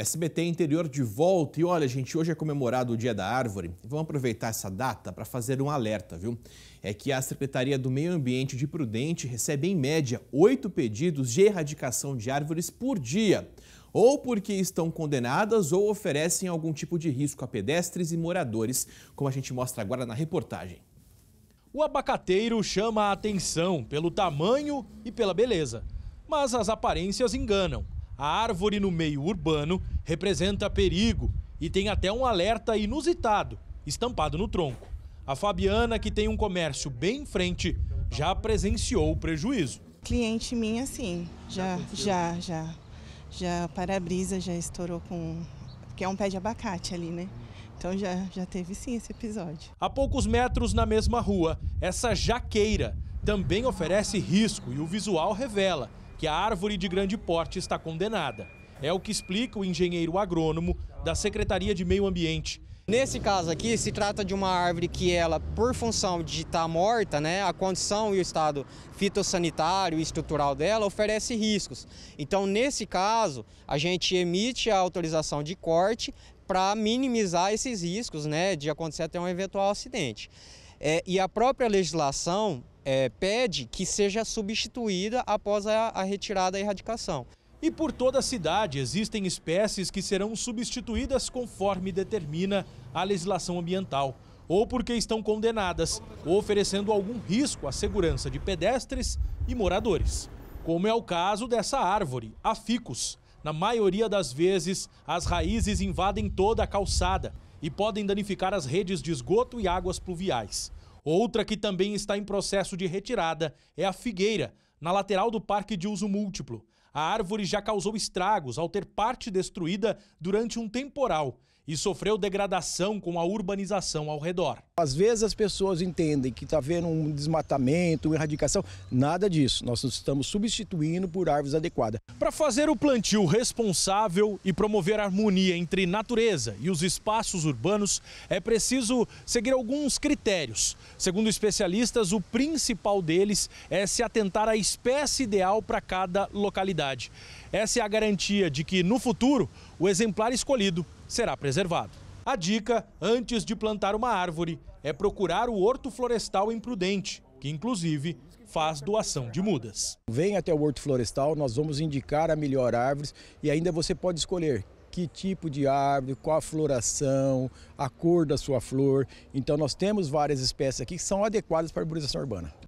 SBT Interior de volta. E olha, gente, hoje é comemorado o Dia da Árvore. Vamos aproveitar essa data para fazer um alerta, viu? É que a Secretaria do Meio Ambiente de Prudente recebe, em média, oito pedidos de erradicação de árvores por dia, ou porque estão condenadas ou oferecem algum tipo de risco a pedestres e moradores, como a gente mostra agora na reportagem. O abacateiro chama a atenção pelo tamanho e pela beleza, mas as aparências enganam. A árvore no meio urbano representa perigo e tem até um alerta inusitado estampado no tronco. A Fabiana, que tem um comércio bem em frente, já presenciou o prejuízo. Cliente minha, sim, já, já, já, já. para-brisa já estourou com. Porque é um pé de abacate ali, né? Então já, já teve sim esse episódio. A poucos metros na mesma rua, essa jaqueira também oferece risco e o visual revela que a árvore de grande porte está condenada. É o que explica o engenheiro agrônomo da Secretaria de Meio Ambiente. Nesse caso aqui, se trata de uma árvore que ela, por função de estar morta, né, a condição e o estado fitossanitário e estrutural dela oferece riscos. Então, nesse caso, a gente emite a autorização de corte para minimizar esses riscos, né, de acontecer até um eventual acidente. É, e a própria legislação é, pede que seja substituída após a, a retirada e erradicação. E por toda a cidade existem espécies que serão substituídas conforme determina a legislação ambiental, ou porque estão condenadas, ou oferecendo algum risco à segurança de pedestres e moradores. Como é o caso dessa árvore, a ficus. Na maioria das vezes, as raízes invadem toda a calçada e podem danificar as redes de esgoto e águas pluviais. Outra que também está em processo de retirada é a figueira, na lateral do parque de uso múltiplo. A árvore já causou estragos ao ter parte destruída durante um temporal e sofreu degradação com a urbanização ao redor. Às vezes as pessoas entendem que está havendo um desmatamento, uma erradicação, nada disso. Nós estamos substituindo por árvores adequadas. Para fazer o plantio responsável e promover a harmonia entre natureza e os espaços urbanos, é preciso seguir alguns critérios. Segundo especialistas, o principal deles é se atentar à espécie ideal para cada localidade. Essa é a garantia de que, no futuro, o exemplar escolhido será preservado. A dica, antes de plantar uma árvore, é procurar o horto florestal imprudente, que inclusive faz doação de mudas. Vem até o horto florestal, nós vamos indicar a melhor árvore e ainda você pode escolher que tipo de árvore, qual a floração, a cor da sua flor. Então nós temos várias espécies aqui que são adequadas para a arborização urbana.